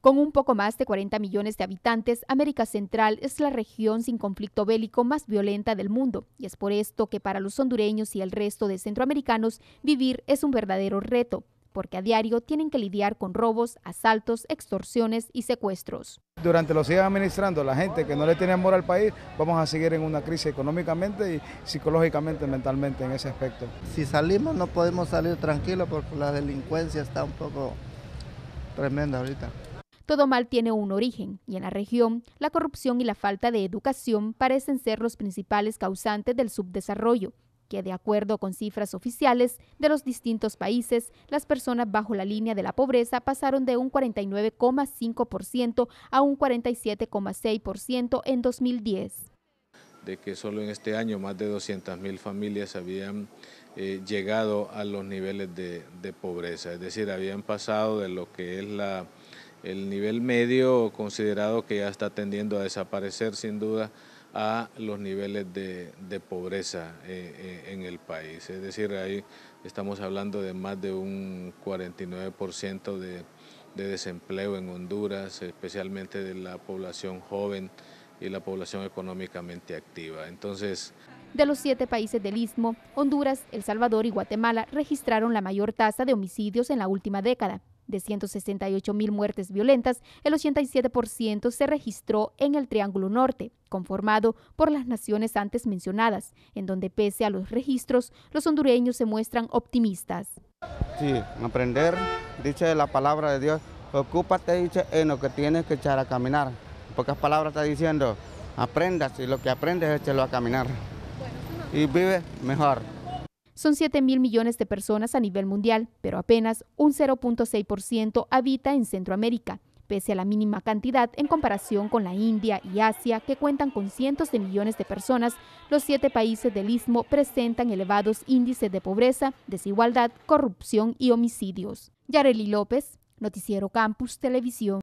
Con un poco más de 40 millones de habitantes, América Central es la región sin conflicto bélico más violenta del mundo, y es por esto que para los hondureños y el resto de centroamericanos vivir es un verdadero reto, porque a diario tienen que lidiar con robos, asaltos, extorsiones y secuestros. Durante los días administrando la gente que no le tiene amor al país, vamos a seguir en una crisis económicamente y psicológicamente, mentalmente en ese aspecto. Si salimos no podemos salir tranquilos porque la delincuencia está un poco tremenda ahorita. Todo mal tiene un origen y en la región la corrupción y la falta de educación parecen ser los principales causantes del subdesarrollo, que de acuerdo con cifras oficiales de los distintos países, las personas bajo la línea de la pobreza pasaron de un 49,5% a un 47,6% en 2010 de que solo en este año más de 200.000 familias habían eh, llegado a los niveles de, pobreza, es decir, habían pasado de lo que es la el nivel medio considerado que ya está tendiendo a desaparecer sin duda a los niveles de, pobreza eh, eh, en el país. Es decir, ahí estamos hablando de más de un 49% de, de desempleo en Honduras, especialmente de la población joven y la población económicamente activa. Entonces, de los siete países del Istmo, Honduras, El Salvador y Guatemala registraron la mayor tasa de homicidios en la última década, de 168 mil muertes violentas, el 87% se registró en el Triángulo Norte, conformado por las naciones antes mencionadas, en donde pese a los registros, los hondureños se muestran optimistas. Sí, aprender, dice la palabra de Dios, ocúpate, en lo que tienes que echar a caminar. En pocas palabras está diciendo, aprendas y lo que aprendes échelo a caminar. Y vive mejor. Son 7 mil millones de personas a nivel mundial, pero apenas un 0.6% habita en Centroamérica, pese a la mínima cantidad en comparación con la India y Asia, que cuentan con cientos de millones de personas, los siete países del istmo presentan elevados índices de pobreza, desigualdad, corrupción y homicidios. Yareli López, Noticiero Campus Televisión.